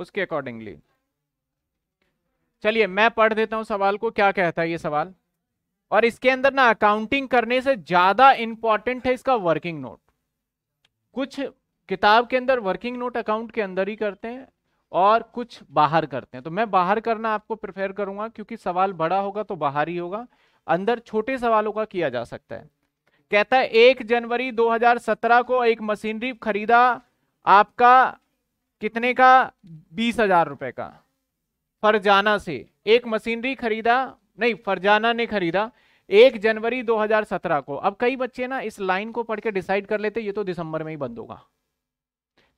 उसके अकॉर्डिंगली चलिए मैं पढ़ देता हूं सवाल को क्या कहता है ये सवाल और इसके अंदर ना अकाउंटिंग करने से ज्यादा इंपॉर्टेंट है इसका वर्किंग नोट कुछ किताब के अंदर वर्किंग नोट अकाउंट के अंदर ही करते हैं और कुछ बाहर करते हैं तो मैं बाहर करना आपको प्रेफर करूंगा क्योंकि सवाल बड़ा होगा तो बाहर ही होगा अंदर छोटे सवालों का किया जा सकता है कहता है एक जनवरी 2017 को एक मशीनरी खरीदा आपका कितने का बीस हजार रुपए का फरजाना से एक मशीनरी खरीदा नहीं फरजाना ने खरीदा एक जनवरी 2017 को अब कई बच्चे ना इस लाइन को पढ़ के डिसाइड कर लेते ये तो दिसंबर में ही बंद होगा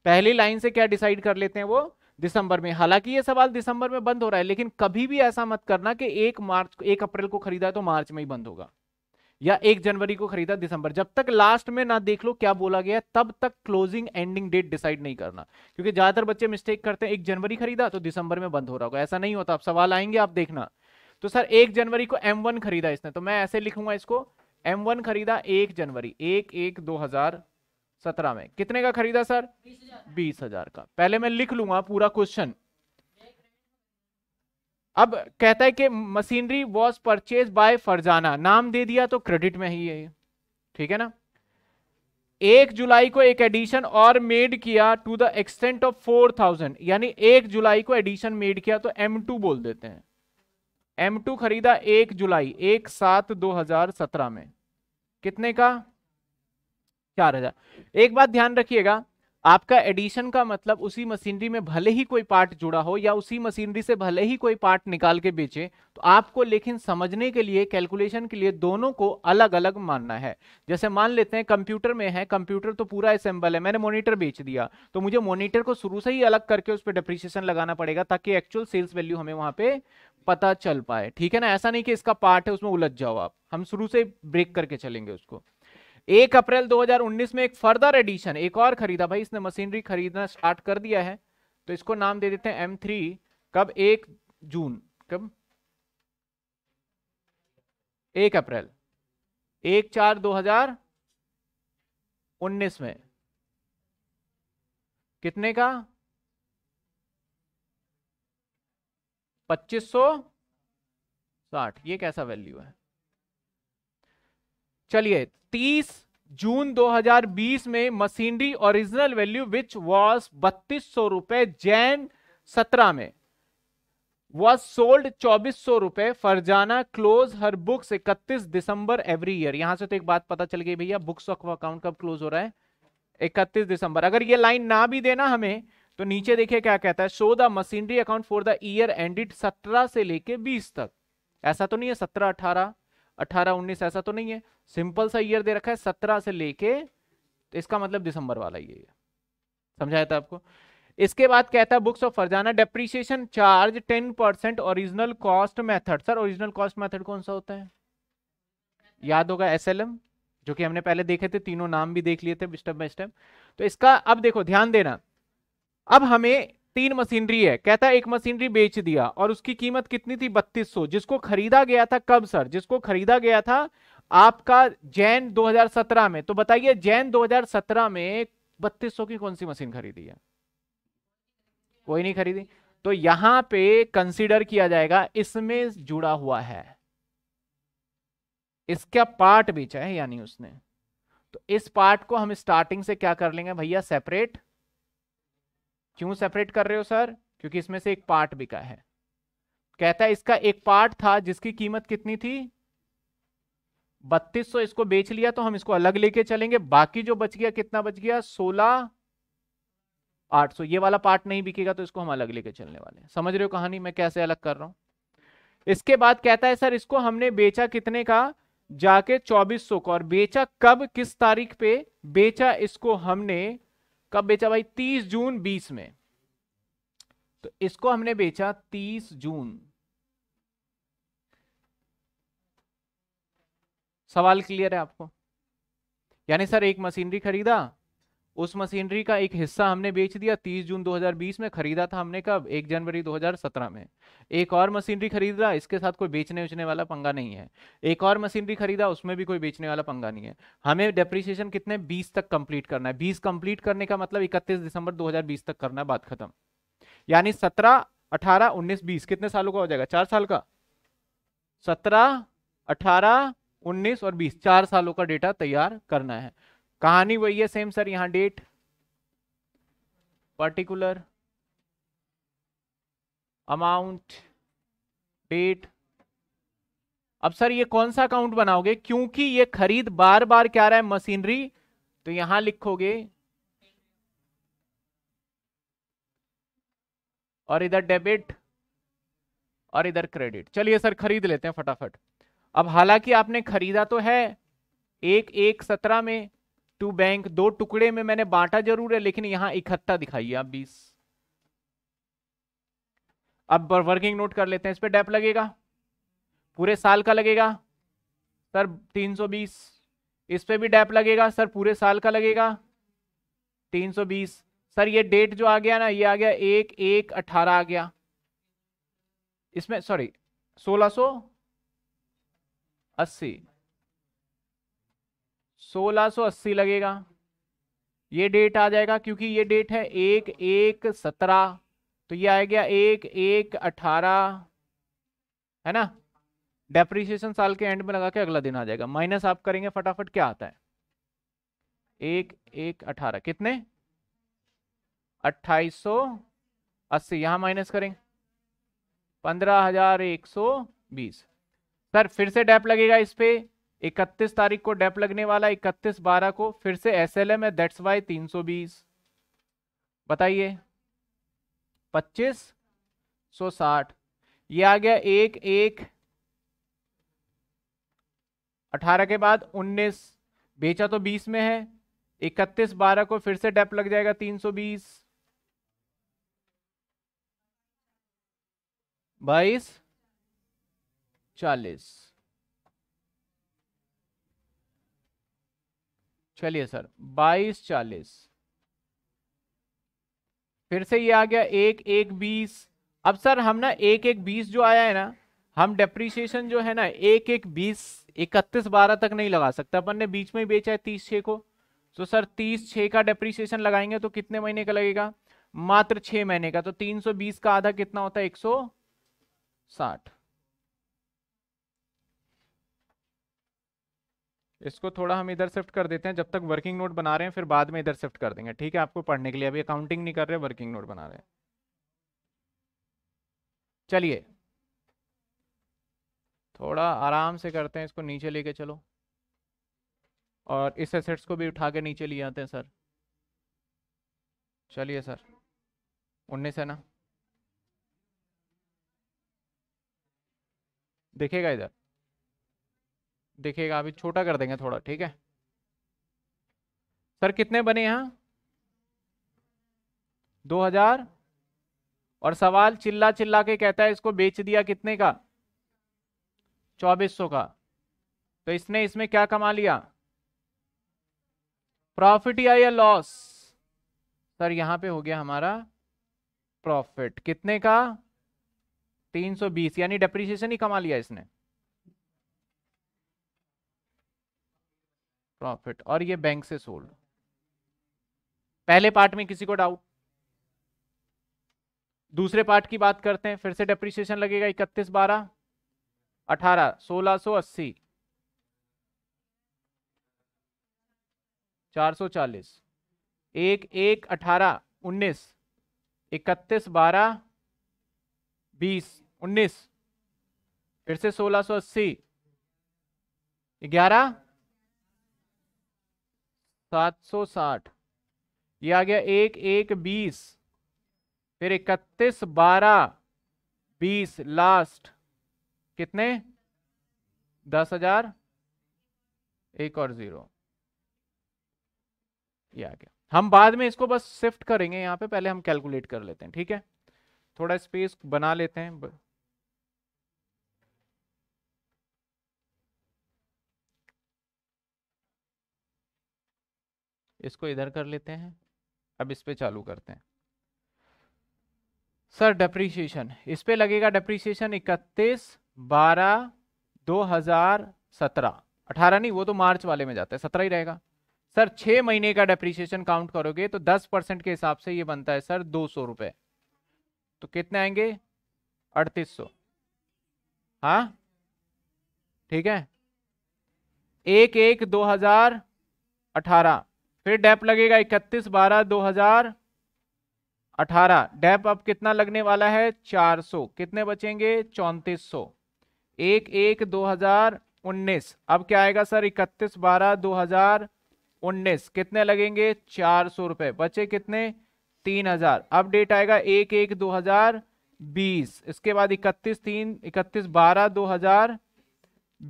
पहली लाइन से क्या डिसाइड कर लेते हैं वो दिसंबर में हालांकि ये सवाल दिसंबर में बंद हो रहा है लेकिन कभी भी ऐसा मत करना कि एक मार्च एक अप्रैल को खरीदा तो मार्च में ही बंद होगा या एक जनवरी को खरीदा दिसंबर जब तक लास्ट में ना देख लो क्या बोला गया तब तक क्लोजिंग एंडिंग डेट डिसाइड नहीं करना क्योंकि ज्यादातर बच्चे मिस्टेक करते हैं एक जनवरी खरीदा तो दिसंबर में बंद हो रहा होगा ऐसा नहीं होता आप सवाल आएंगे आप देखना तो सर एक जनवरी को एम वन खरीदा इसने तो मैं ऐसे लिखूंगा इसको एम वन खरीदा एक जनवरी एक एक दो हजार सत्रह में कितने का खरीदा सर बीस हजार का पहले मैं लिख लूंगा पूरा क्वेश्चन अब कहता है कि machinery was purchase by Farzana नाम दे दिया तो क्रेडिट में ही है ठीक है ना एक जुलाई को एक एडिशन और मेड किया to the extent of four thousand यानी एक जुलाई को एडिशन मेड किया तो एम टू बोल देते हैं एम टू खरीदा एक जुलाई एक सात दो हजार सत्रह में कितने का चार हजार एक बात ध्यान रखिएगा आपका एडिशन का मतलब उसी मशीनरी में भले ही कोई पार्ट जुड़ा हो या उसी मशीनरी से भले ही कोई पार्ट निकाल के बेचे तो आपको लेकिन समझने के लिए कैलकुलेशन के लिए दोनों को अलग अलग मानना है जैसे मान लेते हैं कंप्यूटर में है कंप्यूटर तो पूरा असेंबल है मैंने मोनिटर बेच दिया तो मुझे मोनिटर को शुरू से ही अलग करके उस पर डिप्रिशिएशन लगाना पड़ेगा ताकि एक्चुअल सेल्स वैल्यू हमें वहां पे पता चल पाए ठीक है ना ऐसा नहीं कि इसका पार्ट है उसमें उलझ जाओ आप हम शुरू से ब्रेक करके चलेंगे उसको एक अप्रैल 2019 में एक फर्दर एडिशन एक और खरीदा भाई इसने मशीनरी खरीदना स्टार्ट कर दिया है तो इसको नाम दे देते हैं एम थ्री कब एक जून कब एक अप्रैल एक चार दो हजार उन्नीस में कितने का पच्चीस सौ साठ ये कैसा वैल्यू है चलिए 30 जून 2020 में machinery original value which was बत्तीस सौ रुपए जैन सत्रह में वॉज सोल्ड चौबीस सौ रुपए फरजाना क्लोज हर बुक्स इकतीस दिसंबर एवरी ईयर यहां से तो एक बात पता चल गई भैया बुक्स ऑफ अकाउंट कब क्लोज हो रहा है इकतीस दिसंबर अगर ये लाइन ना भी देना हमें तो नीचे देखिए क्या कहता है show the machinery account for the year ended सत्रह से लेके बीस तक ऐसा तो नहीं है सत्रह अठारह अठारह उन्नीस ऐसा तो नहीं है सिंपल सा ईयर दे रखा है सत्रह से लेके तो इसका मतलब दिसंबर वाला ये समझाया था आपको इसके बाद कहता है books of Farzana depreciation charge ten percent original cost method sir original cost method कौन सा होता है याद होगा एसएलएम जो कि हमने पहले देखे थे तीनों नाम भी देख लिए थे स्टेप बाय स्टेप तो इसका अब देखो ध्यान देना अब हमें तीन मशीनरी है कहता है एक मशीनरी बेच दिया और उसकी कीमत कितनी थी बत्तीस सौ जिसको खरीदा गया था कब सर जिसको खरीदा गया था आपका जैन 2017 में तो बताइए जैन 2017 में 3200 की कौन सी मशीन खरीदी है कोई नहीं खरीदी तो यहां पे कंसीडर किया जाएगा इसमें जुड़ा हुआ है इसका पार्ट बेचा है यानी उसने तो इस पार्ट को हम स्टार्टिंग से क्या कर लेंगे भैया सेपरेट क्यों सेपरेट कर रहे हो सर क्योंकि इसमें से एक पार्ट बिका है कहता है इसका एक पार्ट था जिसकी कीमत कितनी थी बत्तीस सौ इसको बेच लिया तो हम इसको अलग लेके चलेंगे बाकी जो बच गया कितना बच गया सोलह आठ सौ ये वाला पार्ट नहीं बिकेगा तो इसको हम अलग लेके चलने वाले हैं समझ रहे हो कहानी मैं कैसे अलग कर रहा हूं इसके बाद कहता है सर इसको हमने बेचा कितने का जाके चौबीस सौ को और बेचा कब किस तारीख पे बेचा इसको हमने कब बेचा भाई 30 जून 20 में तो इसको हमने बेचा 30 जून सवाल क्लियर है आपको यानी सर एक मशीनरी खरीदा उस मशीनरी का एक हिस्सा हमने बेच दिया 30 जून 2020 में खरीदा था हमने कब 1 जनवरी 2017 में एक और मशीनरी खरीदा इसके साथ कोई बेचने उचने वाला पंगा नहीं है एक और मशीनरी खरीदा उसमें भी कोई बेचने वाला पंगा नहीं है हमें डेप्रिसिएशन कितने 20 तक कंप्लीट करना है 20 कंप्लीट करने का मतलब 31 दिसंबर 2020 तक करना है बात खत्म यानी सत्रह अठारह उन्नीस बीस कितने सालों का हो जाएगा चार साल का सत्रह अठारह उन्नीस और बीस चार सालों का डेटा तैयार करना है कहानी वही है सेम सर यहां डेट पर्टिकुलर अमाउंट डेट अब सर ये कौन सा अकाउंट बनाओगे क्योंकि ये खरीद बार बार क्या रहा है मशीनरी तो यहां लिखोगे और इधर डेबिट और इधर क्रेडिट चलिए सर खरीद लेते हैं फटाफट अब हालांकि आपने खरीदा तो है एक एक सत्रह में टू बैंक दो टुकड़े में मैंने बांटा जरूर है लेकिन यहां इकट्ठा दिखाई आप बीस अब वर्किंग नोट कर लेते हैं इस पर डेप लगेगा पूरे साल का लगेगा सर 320 इस पे भी डैप लगेगा सर पूरे साल का लगेगा 320 सर ये डेट जो आ गया ना ये आ गया एक एक अठारह आ गया इसमें सॉरी सोलह सो अस्सी 1680 लगेगा ये डेट आ जाएगा क्योंकि ये डेट है एक एक सत्रह तो ये आ गया एक एक अठारह है ना डेप्रिसिएशन साल के एंड में लगा के अगला दिन आ जाएगा माइनस आप करेंगे फटाफट क्या आता है एक एक अठारह कितने अट्ठाईस सौ अस्सी यहां माइनस करें पंद्रह हजार एक सौ बीस सर फिर से डेप लगेगा इस पर इकतीस तारीख को डेप लगने वाला इकतीस बारह को फिर से एस एल एम है दैट्स वाई तीन सौ बीस बताइए पच्चीस सौ साठ ये आ गया एक एक अठारह के बाद उन्नीस बेचा तो बीस में है इकतीस बारह को फिर से डेप लग जाएगा तीन सौ बीस बाईस चालीस चलिए सर बाईस चालीस फिर से ये आ गया एक एक बीस अब सर हम ना एक एक बीस जो आया है ना हम डेप्रीशिएशन जो है ना एक एक बीस इकतीस बारह तक नहीं लगा सकते अपन ने बीच में ही बेचा है तीस छः को तो सर तीस छः का डेप्रीशिएशन लगाएंगे तो कितने महीने का लगेगा मात्र छः महीने का तो तीन सौ बीस का आधा कितना होता है एक सौ साठ इसको थोड़ा हम इधर शिफ्ट कर देते हैं जब तक वर्किंग नोट बना रहे हैं फिर बाद में इधर शिफ्ट कर देंगे ठीक है आपको पढ़ने के लिए अभी अकाउंटिंग नहीं कर रहे वर्किंग नोट बना रहे हैं चलिए थोड़ा आराम से करते हैं इसको नीचे लेके चलो और इस एसेट्स को भी उठा के नीचे ले आते हैं सर चलिए सर उन्नीस है ना देखेगा इधर दिखेगा अभी छोटा कर देंगे थोड़ा ठीक है सर कितने बने यहाँ दो हजार और सवाल चिल्ला चिल्ला के कहता है इसको बेच दिया कितने का चौबीस सौ का तो इसने इसमें क्या कमा लिया प्रॉफिट या, या लॉस सर यहां पे हो गया हमारा प्रॉफिट कितने का 320 यानी डेप्रिसिएशन ही कमा लिया इसने प्रॉफिट और ये बैंक से सोल्ड पहले पार्ट में किसी को डाउट दूसरे पार्ट की बात करते हैं फिर से डेप्रिसिएशन लगेगा इकतीस बारह अठारह सोलह सो अस्सी चार सौ चालीस एक एक अठारह उन्नीस इकतीस बारह बीस उन्नीस फिर से सोलह सो अस्सी ग्यारह सात सौ साठ ये आ गया एक एक बीस फिर इकतीस बारह बीस लास्ट कितने दस हजार एक और जीरो ये आ गया हम बाद में इसको बस शिफ्ट करेंगे यहाँ पे पहले हम कैलकुलेट कर लेते हैं ठीक है थोड़ा स्पेस बना लेते हैं इसको इधर कर लेते हैं अब इस पर चालू करते हैं सर डेप्रीशिएशन इस पर लगेगा डेप्रीशिएशन इकतीस बारह दो हजार सत्रह अठारह नहीं वो तो मार्च वाले में जाता है सत्रह ही रहेगा सर छः महीने का डेप्रीशिएशन काउंट करोगे तो दस परसेंट के हिसाब से ये बनता है सर दो सौ रुपये तो कितने आएंगे अड़तीस सौ हाँ ठीक है एक एक दो हजार अठारह फिर डैप लगेगा इकतीस बारह दो हजार अठारह डैप अब कितना लगने वाला है चार सौ कितने बचेंगे चौंतीस सौ एक एक दो हजार उन्नीस अब क्या आएगा सर इकतीस बारह दो हजार उन्नीस कितने लगेंगे चार सौ रुपये बचे कितने तीन हजार अब डेट आएगा एक एक दो हजार बीस इसके बाद इकतीस तीन इकतीस बारह दो हजार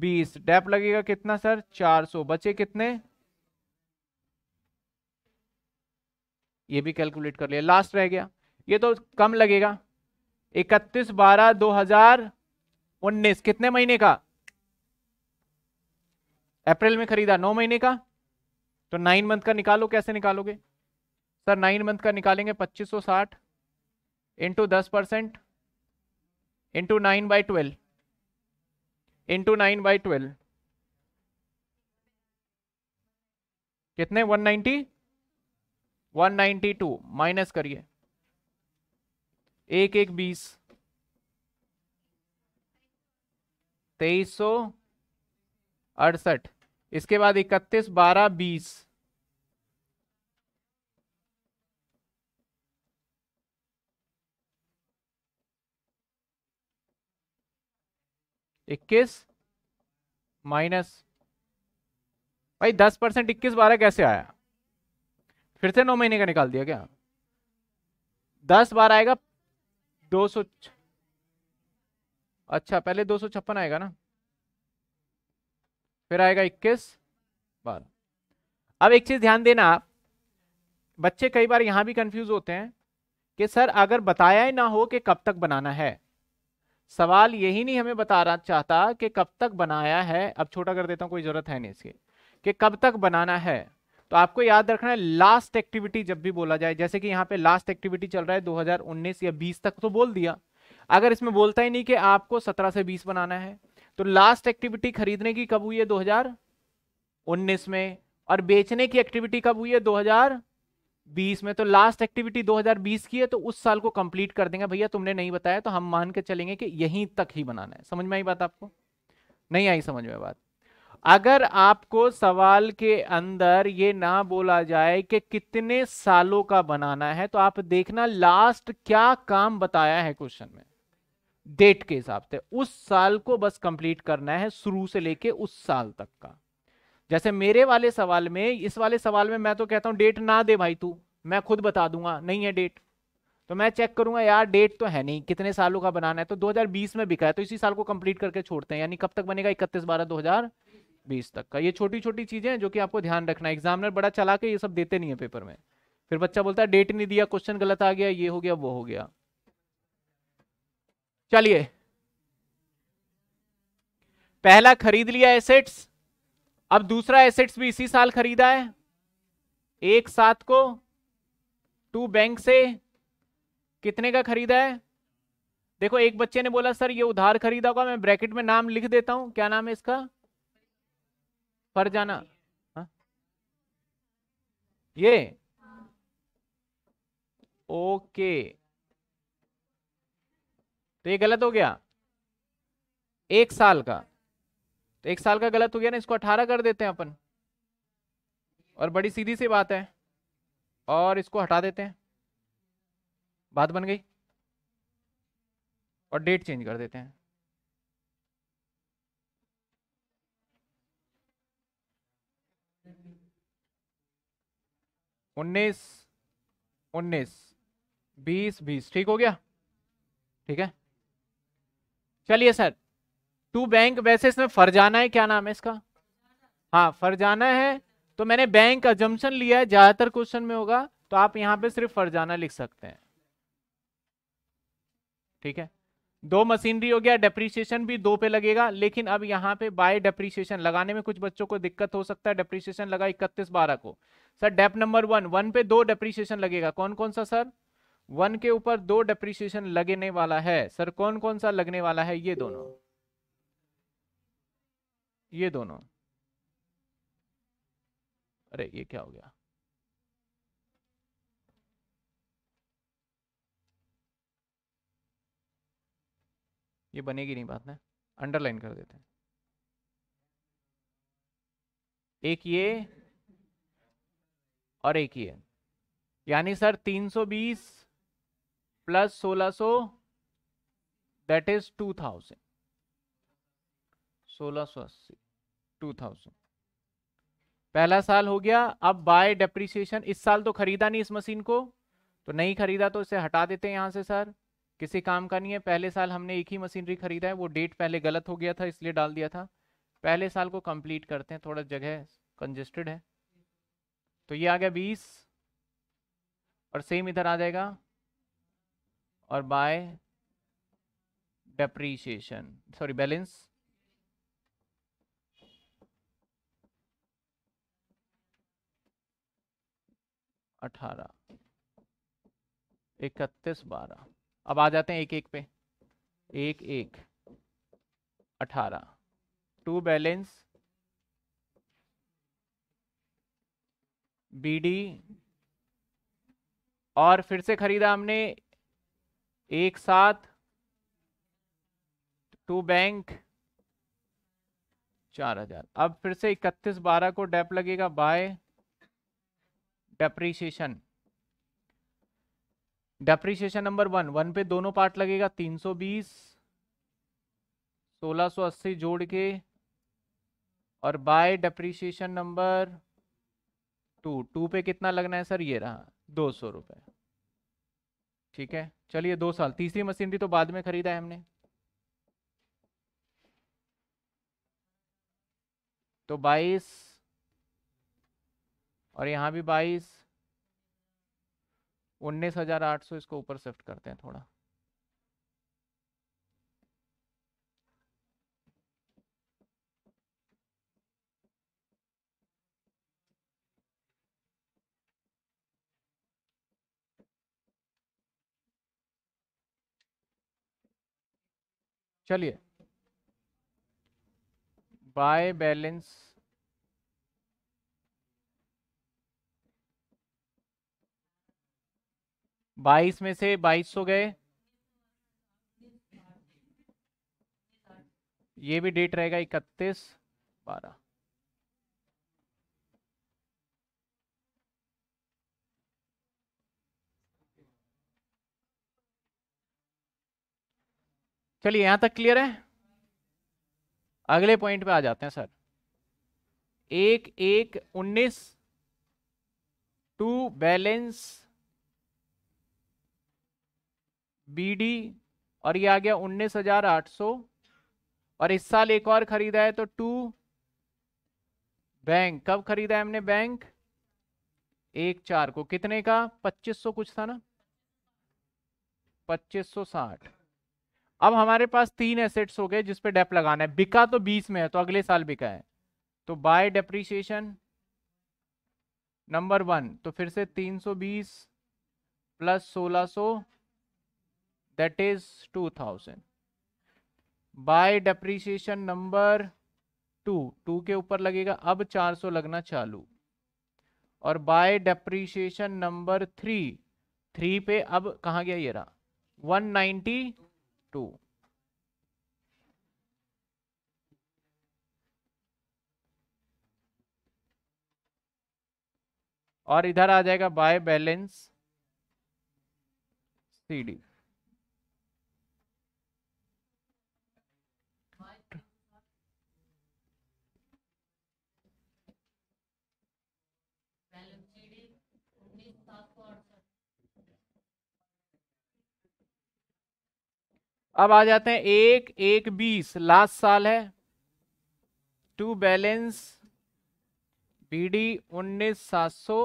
बीस डैप लगेगा कितना सर चार सौ बचे कितने ये भी कैलकुलेट कर लिया लास्ट रह गया ये तो कम लगेगा इकतीस बारह दो हजार उन्नीस कितने महीने का अप्रैल में खरीदा नौ महीने का तो नाइन मंथ का निकालो कैसे निकालोगे सर नाइन मंथ का निकालेंगे पच्चीस सौ साठ इंटू दस percent into nine by twelve into nine by twelve कितने one ninety one two minus करिए एक एक बीस तेईस सौ अड़सठ इसके बाद इकतीस बारह बीस इक्कीस माइनस भाई दस परसेंट इक्कीस बारह कैसे आया फिर से नौ महीने का निकाल दिया क्या दस बार आएगा दो सौ अच्छा पहले दो सौ छप्पन आएगा ना फिर आएगा इक्कीस बार अब एक चीज ध्यान देना आप बच्चे कई बार यहां भी कंफ्यूज होते हैं कि सर अगर बताया ही ना हो कि कब तक बनाना है सवाल यही नहीं हमें बताना चाहता कि कब तक बनाया है अब छोटा कर देता हूँ कोई ज़रूरत है नहीं इसकी कि कब तक बनाना है तो आपको याद रखना है लास्ट एक्टिविटी जब भी बोला जाए जैसे कि यहाँ पे लास्ट एक्टिविटी चल रहा है 2019 या 20 तक तो बोल दिया अगर इसमें बोलता ही नहीं कि आपको 17 से 20 बनाना है तो लास्ट एक्टिविटी खरीदने की कब हुई है 2019 में और बेचने की एक्टिविटी कब हुई है 2020 में तो लास्ट एक्टिविटी 2020 की है तो उस साल को कंप्लीट कर देंगे भैया तुमने नहीं बताया तो हम मान के चलेंगे कि यहीं तक ही बनाना है समझ में आई बात आपको नहीं आई समझ में बात अगर आपको सवाल के अंदर ये ना बोला जाए कि कितने सालों का बनाना है तो आप देखना लास्ट क्या काम बताया है क्वेश्चन में डेट के हिसाब से उस साल को बस कंप्लीट करना है शुरू से लेके उस साल तक का जैसे मेरे वाले सवाल में इस वाले सवाल में मैं तो कहता हूं डेट ना दे भाई तू मैं खुद बता दूंगा नहीं है डेट तो मैं चेक करूंगा यार डेट तो है नहीं कितने सालों का बनाना है तो 2020 में बिका है तो इसी साल को कंप्लीट करके छोड़ते हैं यानी कब तक बनेगा इकतीस बारह दो हजार बीस तक का ये छोटी छोटी चीज़ें हैं जो कि आपको ध्यान रखना है एग्जामिनर बड़ा चला के ये सब देते नहीं है पेपर में फिर बच्चा बोलता है डेट नहीं दिया क्वेश्चन गलत आ गया ये हो गया वो हो गया चलिए पहला खरीद लिया एसेट्स अब दूसरा एसेट्स भी इसी साल खरीदा है एक साथ को टू बैंक से कितने का खरीदा है देखो एक बच्चे ने बोला सर ये उधार खरीदा होगा मैं ब्रैकेट में नाम लिख देता हूं क्या नाम है इसका फर जाना हा? ये ओके तो ये गलत हो गया एक साल का तो एक साल का गलत हो गया ना इसको अठारह कर देते हैं अपन और बड़ी सीधी सी बात है और इसको हटा देते हैं बात बन गई और डेट चेंज कर देते हैं उन्नीस उन्नीस बीस बीस ठीक हो गया ठीक है चलिए सर टू बैंक वैसे इसमें फरजाना है क्या नाम है इसका हाँ फरजाना है तो मैंने बैंक अजम्पन लिया है ज्यादातर क्वेश्चन में होगा तो आप यहाँ पे सिर्फ फरजाना लिख सकते हैं ठीक है दो मशीनरी हो गया डेप्रीसिएशन भी दो पे लगेगा लेकिन अब यहाँ पे बाय डेप्रीसिएशन लगाने में कुछ बच्चों को दिक्कत हो सकता है डेप्रीसिएशन लगा इकतीस बारह को sir dep number one one पे दो डेप्रीसिएशन लगेगा कौन कौन सा सर वन के ऊपर दो डेप्रीसिएशन लगने वाला है सर कौन कौन सा लगने वाला है ये दोनों ये दोनों अरे ये क्या हो गया ये बनेगी नहीं बात ना अंडरलाइन कर देते हैं एक ये और एक ये यानी सर 320 प्लस 1600 दैट इज 2000 1680 2000 पहला साल हो गया अब बाय डेप्रीसिएशन इस साल तो खरीदा नहीं इस मशीन को तो नहीं खरीदा तो इसे हटा देते हैं यहां से सर किसी काम का नहीं है पहले साल हमने एक ही मशीनरी खरीदा है वो डेट पहले गलत हो गया था इसलिए डाल दिया था पहले साल को कंप्लीट करते हैं थोड़ा जगह कंजेस्टेड है तो ये आ गया बीस और सेम इधर आ जाएगा और बाय डेप्रीशिएशन सॉरी बैलेंस अठारह इकतीस बारह अब आ जाते हैं एक एक पे एक एक अठारह टू बैलेंस बीडी और फिर से खरीदा हमने एक साथ टू बैंक चार हजार अब फिर से इकतीस बारह को डेप लगेगा by depreciation depreciation number one one पे दोनों पार्ट लगेगा 320 1680 जोड़ के और by depreciation number two two पे कितना लगना है सर ये रहा दो सौ रुपये ठीक है चलिए दो साल तीसरी मशीनरी तो बाद में खरीदा है हमने तो बाईस और यहाँ भी बाईस उन्नीस हजार आठ सौ इसको ऊपर शिफ्ट करते हैं थोड़ा चलिए बाय बैलेंस बाईस में से बाईस सौ गए ये भी डेट रहेगा इकतीस बारह चलिए यहां तक क्लियर है अगले पॉइंट पे आ जाते हैं सर एक एक उन्नीस टू बैलेंस बी डी और ये आ गया उन्नीस हजार आठ सौ और इस साल एक और खरीदा है तो टू बैंक कब खरीदा है हमने बैंक एक चार को कितने का पच्चीस सौ कुछ था ना पच्चीस सौ साठ अब हमारे पास तीन एसेट्स हो गए जिसपे डेप लगाना है बिका तो बीस में है तो अगले साल बिका है तो बाय डेप्रीशिएशन नंबर वन तो फिर से तीन सौ बीस प्लस सोलह so that is 2000 by depreciation number two two के ऊपर लगेगा अब 400 लगना चालू और by depreciation number three three पे अब कहा गया ये रहा 192 और इधर आ जाएगा बाय बैलेंस सीडी अब आ जाते हैं एक एक बीस लास्ट साल है टू बैलेंस बीडी उन्नीस सात सौ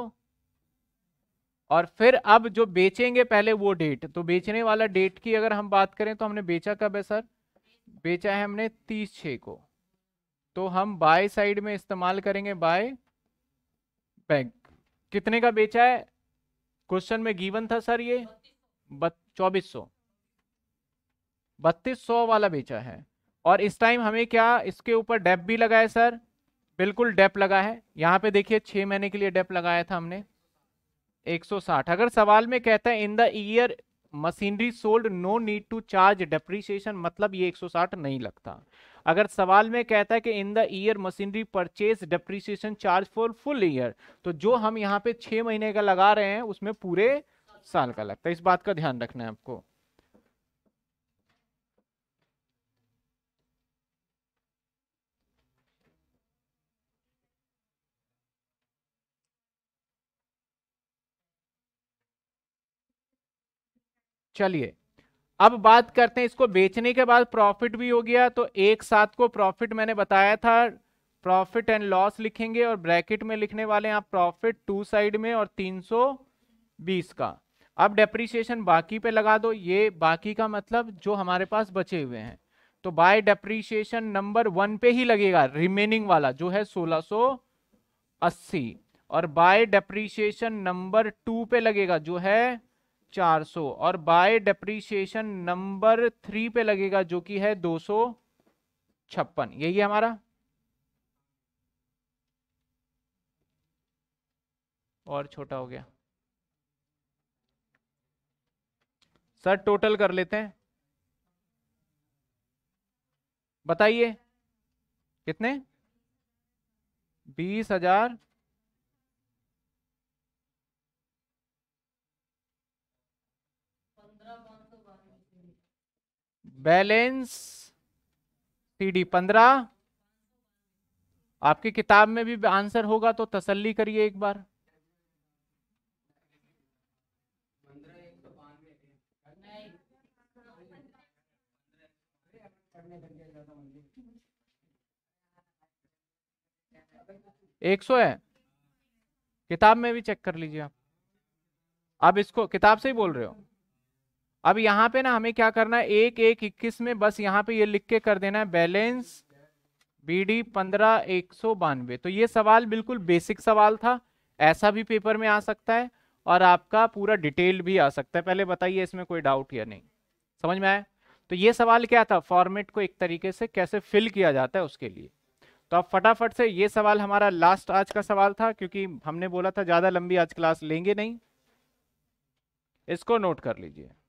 और फिर अब जो बेचेंगे पहले वो डेट तो बेचने वाला डेट की अगर हम बात करें तो हमने बेचा कब है सर बेचा है हमने तीस छः को तो हम बाय साइड में इस्तेमाल करेंगे बाय बैंक कितने का बेचा है क्वेश्चन में गीवन था सर ये चौबीस सौ बत्तीस सौ वाला बेचा है और इस टाइम हमें क्या इसके ऊपर डेप भी लगा है सर बिल्कुल डेप लगा है यहाँ पे देखिए छः महीने के लिए डेप लगाया था हमने 160 अगर सवाल में कहता है in the year machinery sold no need to charge depreciation मतलब ये 160 नहीं लगता अगर सवाल में कहता है कि in the year machinery purchase depreciation charge for full year तो जो हम यहाँ पे छः महीने का लगा रहे हैं उसमें पूरे साल का लगता है इस बात का ध्यान रखना है आपको चलिए अब बात करते हैं इसको बेचने के बाद प्रॉफिट भी हो गया तो एक साथ को प्रॉफिट मैंने बताया था प्रॉफिट एंड लॉस लिखेंगे और ब्रैकेट में लिखने वाले हैं आप प्रॉफिट टू साइड में और 320 का अब डेप्रीशिएशन बाकी पे लगा दो ये बाकी का मतलब जो हमारे पास बचे हुए हैं तो बाय डेप्रीशिएशन नंबर वन पे ही लगेगा रिमेनिंग वाला जो है सोलह और बाय डेप्रीशिएशन नंबर टू पे लगेगा जो है 400 और बाय डेप्रीशिएशन नंबर थ्री पे लगेगा जो कि है दो सौ छप्पन यही है हमारा और छोटा हो गया सर टोटल कर लेते हैं बताइए कितने बीस हजार बैलेंस सी डी पंद्रह आपकी किताब में भी आंसर होगा तो तसल्ली करिए एक बार एक सौ है किताब में भी चेक कर लीजिए आप आप इसको किताब से ही बोल रहे हो अब यहाँ पे ना हमें क्या करना है एक एक इक्कीस में बस यहाँ पे ये लिख के कर देना है बैलेंस बी डी पंद्रह एक सौ बानवे तो ये सवाल बिल्कुल बेसिक सवाल था ऐसा भी पेपर में आ सकता है और आपका पूरा डिटेल भी आ सकता है पहले बताइए इसमें कोई डाउट या नहीं समझ में आया तो ये सवाल क्या था फॉर्मेट को एक तरीके से कैसे फिल किया जाता है उसके लिए तो अब फटाफट से ये सवाल हमारा लास्ट आज का सवाल था क्योंकि हमने बोला था ज़्यादा लंबी आज क्लास लेंगे नहीं इसको नोट कर लीजिए